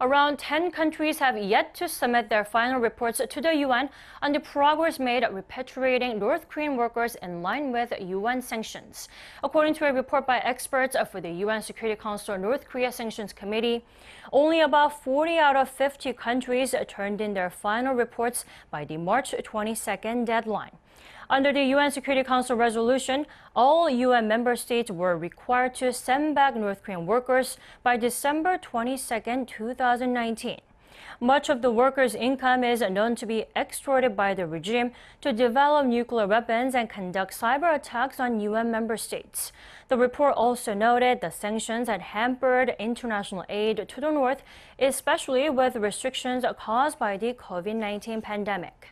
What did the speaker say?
Around 10 countries have yet to submit their final reports to the UN on the progress made repatriating North Korean workers in line with UN sanctions. According to a report by experts for the UN Security Council North Korea Sanctions Committee, only about 40 out of 50 countries turned in their final reports by the March 22nd deadline. Under the UN Security Council resolution, all UN member states were required to send back North Korean workers by December 22, 2019. Much of the workers' income is known to be extorted by the regime to develop nuclear weapons and conduct cyber attacks on UN member states. The report also noted the sanctions had hampered international aid to the North, especially with restrictions caused by the COVID 19 pandemic.